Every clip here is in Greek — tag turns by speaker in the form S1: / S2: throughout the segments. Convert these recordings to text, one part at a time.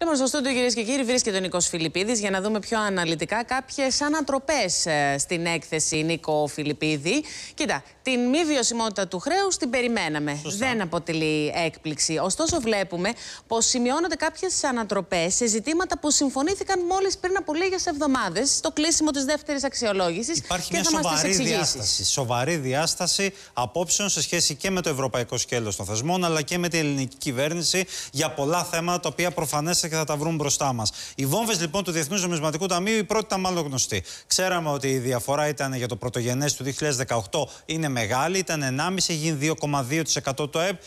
S1: Λοιπόν, στο στούντιο, κυρίες και κύριοι, βρίσκεται ο Νίκος Φιλιππίδης για να δούμε πιο αναλυτικά κάποιες ανατροπές ε, στην έκθεση Νίκο Φιλιππίδη. Κοίτα, την μη βιωσιμότητα του χρέους την περιμέναμε. Δεν αποτελεί έκπληξη. Ωστόσο, βλέπουμε πως σημειώνονται κάποιες ανατροπές σε ζητήματα που συμφωνήθηκαν μόλις πριν από λίγες εβδομάδες στο κλείσιμο της δεύτερης αξιολόγησης. Υπάρχει και μια σοβαρή διάσταση. Σοβαρή διάσταση απόψεων σε σχέση και με το ευρωπαϊκό σκέλος των θεσμών αλλά και με την ελληνική κυβέρνηση για πολλά θέματα τα οποία προφανές και θα τα βρουν μπροστά μας. Οι βόμβες λοιπόν του Διεθνούς Νομισματικού Ταμείου, η πρώτη ήταν μάλλον γνωστή. Ξέραμε ότι η διαφορά ήταν για το πρωτογενές του 2018 είναι μεγάλη, ήταν 1,5, γίνει 2,2% το ΕΠ,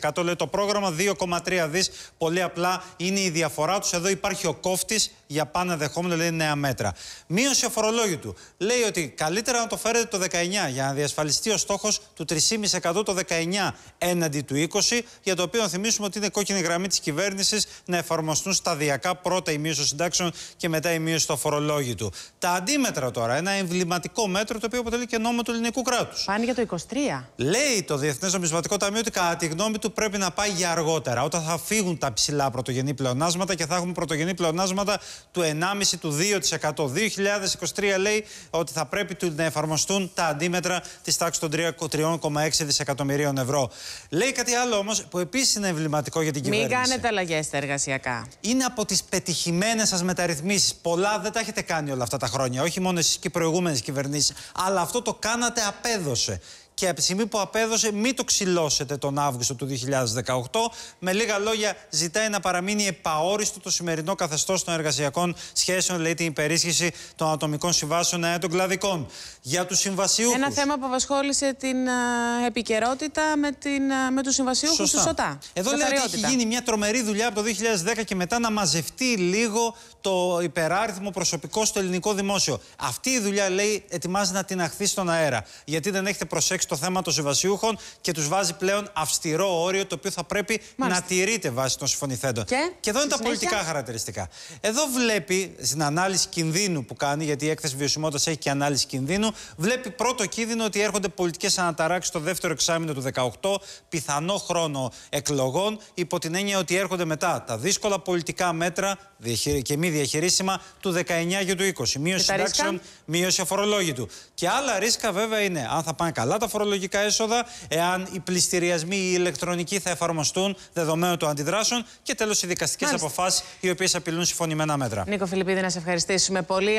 S1: 3,5% λέει το πρόγραμμα, 2,3 δις. Πολύ απλά είναι η διαφορά τους. Εδώ υπάρχει ο κόφτης για πάνω δεχόμενο, λέει νέα μέτρα. Μείωση αφορολόγητου. Λέει ότι καλύτερα να το φέρετε το 19 για να διασφαλιστεί ο στόχος του 3,5% το 19 έναντι του 20, για το οποίο θυμίσουμε ότι είναι κόκκινη γραμμή της κυβέρνησης να εφαρμοστούν σταδιακά πρώτα η μείωση των συντάξεων και μετά η μείωση του αφορολόγητου. Τα αντίμετρα τώρα, ένα εμβληματικό μέτρο το οποίο αποτελεί και νόμο του ελληνικού κράτους. Πάνε για το 23. Λέει το Διεθνές Νομισματικό Ταμείο ότι κατά τη γνώμη του πρέπει να πάει για αργότερα, όταν θα φύγουν τα ψηλά πρωτογενή πλεονάσματα και θα έχουμε πρωτογενή πλεονάσματα του 1,5% του 2%. 2023 λέει ότι θα πρέπει να εφαρμοστούν τα αντίμετρα της τάξης των 3,6 δισεκατομμυρίων ευρώ. Λέει κάτι άλλο όμως που επίσης είναι εμβληματικό για την κυβέρνηση. Μην κάνετε αλλαγές στα εργασιακά. Είναι από τις πετυχημένες σας μεταρρυθμίσεις. Πολλά δεν τα έχετε κάνει όλα αυτά τα χρόνια. Όχι μόνο εσείς και οι προηγούμενες κυβερνήσεις. Αλλά αυτό το κάνατε απέδωσε και από τη στιγμή που απέδωσε μην το ξυλώσετε τον Αύγουστο του 2018. Με λίγα λόγια ζητάει να παραμείνει επαόριστο το σημερινό καθεστώς των εργασιακών σχέσεων, λέει την υπερίσχυση των ατομικών συμβάσεων αέων των κλαδικών. Για τους συμβασιούχους... Ένα θέμα που απασχόλησε την ε, επικαιρότητα με, την, ε, με τους συμβασιούχους του ΣΟΤΑ. Εδώ λέει ότι έχει γίνει μια τρομερή δουλειά από το 2010 και μετά να μαζευτεί λίγο το υπεράριθμο προσωπικό στο ελληνικό δημόσιο. Αυτή η δουλειά, λέει, ετοιμάζει να την αχθεί στον αέρα. Γιατί δεν έχετε προσέξει το θέμα των συμβασιούχων και τους βάζει πλέον αυστηρό όριο το οποίο θα πρέπει να τηρείται βάσει των συμφωνηθέντων. Και, και εδώ είναι τα πολιτικά χαρακτηριστικά. Εδώ βλέπει στην ανάλυση κινδύνου που κάνει, γιατί η έκθεση βιωσιμότητας έχει και ανάλυση κινδύνου, βλέπει πρώτο κίνδυνο ότι έρχονται πολιτικές αναταράξεις το δεύτερο εξάμεινο του 18, πιθανό χρόνο εκλογών, υπό την έννοια ότι έρχονται μετά τα δύσκολα πολιτικά μέτρα και μη διαχειρίσιμα του 19 και του 20. Μείωση συντάξεων, μείωση αφορολόγητου. Και άλλα ρίσκα βέβαια είναι αν θα πάνε καλά τα φορολογικά έσοδα, εάν οι πληστηριασμοί οι ηλεκτρονικοί θα εφαρμοστούν δεδομένου των αντιδράσεων και τέλος οι δικαστικές αποφάσεις οι οποίες απειλούν συμφωνημένα μέτρα. Νίκο Φιλιππίδη, να σε ευχαριστήσουμε πολύ.